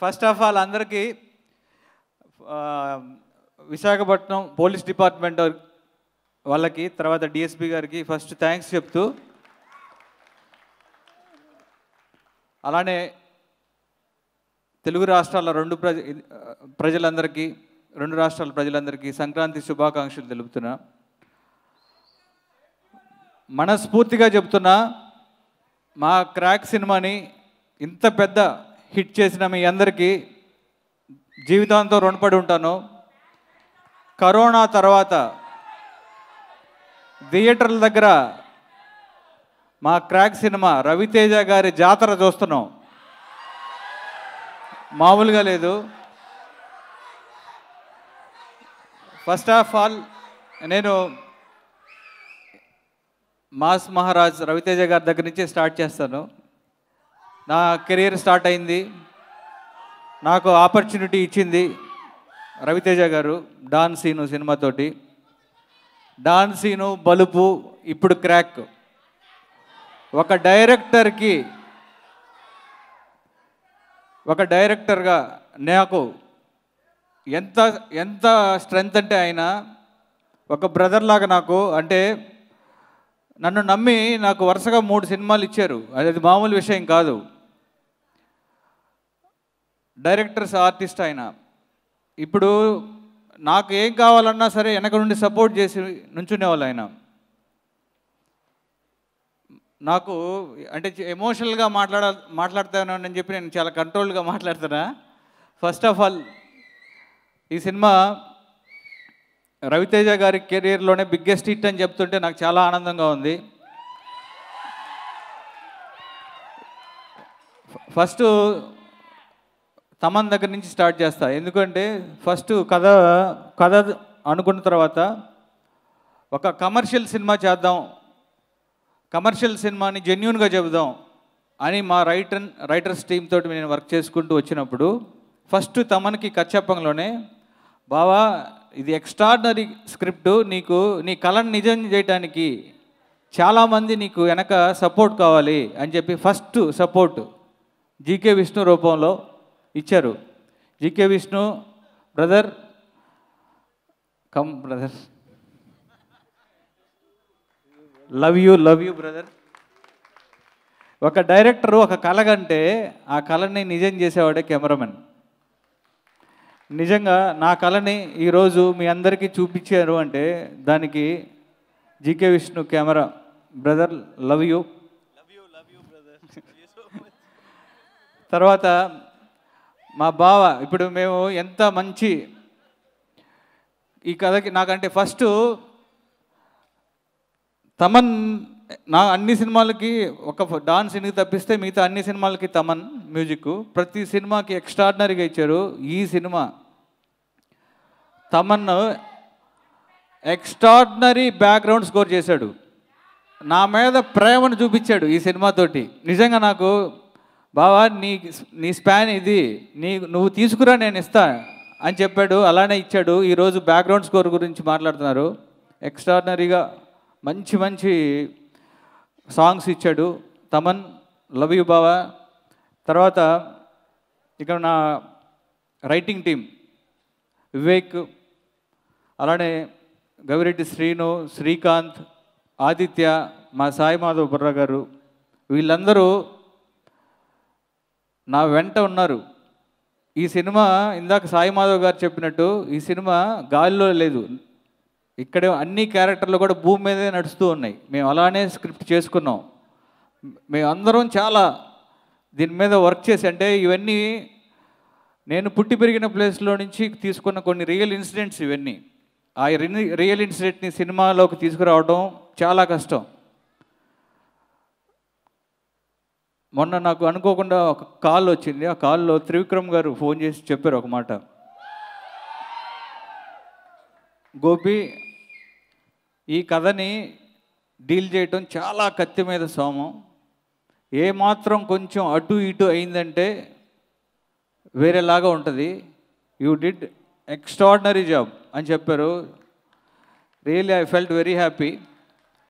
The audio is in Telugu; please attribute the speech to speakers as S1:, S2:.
S1: ఫస్ట్ ఆఫ్ ఆల్ అందరికీ విశాఖపట్నం పోలీస్ డిపార్ట్మెంట్ వాళ్ళకి తర్వాత డిఎస్పి గారికి ఫస్ట్ థ్యాంక్స్ చెప్తూ అలానే తెలుగు రాష్ట్రాల రెండు ప్రజ ప్రజలందరికీ రెండు రాష్ట్రాల ప్రజలందరికీ సంక్రాంతి శుభాకాంక్షలు తెలుపుతున్నా మనస్ఫూర్తిగా చెప్తున్నా మా క్రాక్ సినిమాని ఇంత పెద్ద హిట్ చేసిన మీ అందరికీ జీవితాంతో రుణపడి ఉంటాను కరోనా తర్వాత థియేటర్ల దగ్గర మా క్రాక్ సినిమా రవితేజ గారి జాతర చూస్తున్నాం మామూలుగా లేదు ఫస్ట్ ఆఫ్ ఆల్ నేను మాస్ మహారాజ్ రవితేజ గారి దగ్గర నుంచి స్టార్ట్ చేస్తాను నా కెరీర్ స్టార్ట్ అయింది నాకు ఆపర్చునిటీ ఇచ్చింది రవితేజ గారు డాన్ సీను సినిమాతోటి డాన్ సీను బలుపు ఇప్పుడు క్రాక్ ఒక డైరెక్టర్కి ఒక డైరెక్టర్గా నాకు ఎంత ఎంత స్ట్రెంగ్త్ అంటే ఆయన ఒక బ్రదర్ లాగా నాకు అంటే నన్ను నమ్మి నాకు వరుసగా మూడు సినిమాలు ఇచ్చారు అది మామూలు విషయం కాదు డైరెక్టర్స్ ఆర్టిస్ట్ ఆయన ఇప్పుడు నాకు ఏం కావాలన్నా సరే వెనక నుండి సపోర్ట్ చేసి నుంచునేవాళ్ళు ఆయన నాకు అంటే ఎమోషనల్గా మాట్లాడ మాట్లాడతానని చెప్పి నేను చాలా కంట్రోల్గా మాట్లాడుతున్నా ఫస్ట్ ఆఫ్ ఆల్ ఈ సినిమా రవితేజ గారి కెరీర్లోనే బిగ్గెస్ట్ హిట్ అని చెప్తుంటే నాకు చాలా ఆనందంగా ఉంది ఫస్ట్ తమన్ దగ్గర నుంచి స్టార్ట్ చేస్తా ఎందుకంటే ఫస్ట్ కథ కథ అనుకున్న తర్వాత ఒక కమర్షియల్ సినిమా చేద్దాం కమర్షియల్ సినిమాని జెన్యున్గా చెబుదాం అని మా రైటర్ రైటర్స్ టీమ్ తోటి నేను వర్క్ చేసుకుంటూ వచ్చినప్పుడు ఫస్ట్ తమన్కి కచ్చప్పంలోనే బావా ఇది ఎక్స్ట్రాడినరీ స్క్రిప్ట్ నీకు నీ కళను నిజం చేయడానికి చాలామంది నీకు వెనక సపోర్ట్ కావాలి అని చెప్పి ఫస్ట్ సపోర్ట్ జీకే విష్ణు రూపంలో ఇచ్చారు GK Vishnu brother come brother love you love you brother ఒక డైరెక్టర్ ఒక కళ కంటే ఆ కళని నిజం చేసేవాడే కెమెరామెన్ నిజంగా నా కళని ఈరోజు మీ అందరికీ చూపించారు అంటే దానికి GK Vishnu camera brother love you తర్వాత మా బావ ఇప్పుడు మేము ఎంత మంచి ఈ కథకి నాకంటే ఫస్ట్ తమన్ నా అన్ని సినిమాలకి ఒక డాన్స్ ఎందుకు తప్పిస్తే మిగతా అన్ని సినిమాలకి తమన్ మ్యూజిక్ ప్రతి సినిమాకి ఎక్స్ట్రాడినరీగా ఇచ్చారు ఈ సినిమా తమన్ ఎక్స్ట్రాడినరీ బ్యాక్గ్రౌండ్ స్కోర్ చేశాడు నా మీద ప్రేమను చూపించాడు ఈ సినిమాతోటి నిజంగా నాకు బావా నీ నీ స్పాన్ ఇది నీ నువ్వు తీసుకురా నేను ఇస్తా అని చెప్పాడు అలానే ఇచ్చాడు ఈరోజు బ్యాక్గ్రౌండ్ స్కోర్ గురించి మాట్లాడుతున్నారు ఎక్స్ట్రాడినరీగా మంచి మంచి సాంగ్స్ ఇచ్చాడు తమన్ లవ్ యూ బావా తర్వాత ఇక్కడ నా రైటింగ్ టీం వివేక్ అలానే గవిరెడ్డి శ్రీను శ్రీకాంత్ ఆదిత్య మా సాయి మాధవ్ బుర్ర గారు వీళ్ళందరూ నా వెంట ఉన్నారు ఈ సినిమా ఇందాక సాయి మాధవ్ గారు చెప్పినట్టు ఈ సినిమా గాలిలో లేదు ఇక్కడ అన్ని క్యారెక్టర్లు కూడా భూమి మీదే నడుస్తూ ఉన్నాయి మేము అలానే స్క్రిప్ట్ చేసుకున్నాం మేమందరం చాలా దీని మీద వర్క్ చేసి అంటే ఇవన్నీ నేను పుట్టి పెరిగిన ప్లేస్లో నుంచి తీసుకున్న కొన్ని రియల్ ఇన్సిడెంట్స్ ఇవన్నీ ఆ రియల్ ఇన్సిడెంట్ని సినిమాలోకి తీసుకురావడం చాలా కష్టం మొన్న నాకు అనుకోకుండా ఒక కాల్ వచ్చింది ఆ కాల్లో త్రివిక్రమ్ గారు ఫోన్ చేసి చెప్పారు ఒక మాట గోపి ఈ కథని డీల్ చేయటం చాలా కత్తి మీద సోమం ఏమాత్రం కొంచెం అటు ఇటు అయిందంటే వేరేలాగా ఉంటుంది యూ డిడ్ ఎక్స్ట్రాడినరీ జాబ్ అని చెప్పారు really I felt very happy